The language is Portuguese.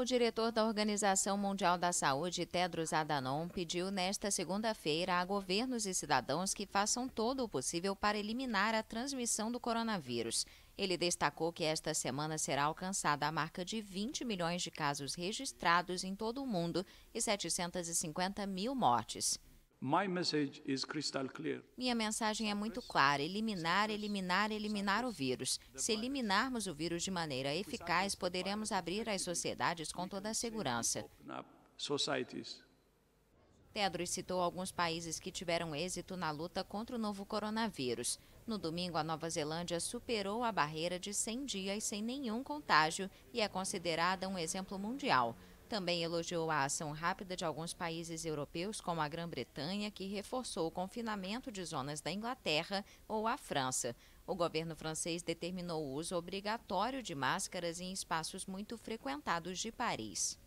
O diretor da Organização Mundial da Saúde, Tedros Adhanom, pediu nesta segunda-feira a governos e cidadãos que façam todo o possível para eliminar a transmissão do coronavírus. Ele destacou que esta semana será alcançada a marca de 20 milhões de casos registrados em todo o mundo e 750 mil mortes. Minha mensagem é muito clara: eliminar, eliminar, eliminar o vírus. Se eliminarmos o vírus de maneira eficaz, poderemos abrir as sociedades com toda a segurança. Tedros citou alguns países que tiveram êxito na luta contra o novo coronavírus. No domingo, a Nova Zelândia superou a barreira de 100 dias sem nenhum contágio e é considerada um exemplo mundial. Também elogiou a ação rápida de alguns países europeus, como a Grã-Bretanha, que reforçou o confinamento de zonas da Inglaterra ou a França. O governo francês determinou o uso obrigatório de máscaras em espaços muito frequentados de Paris.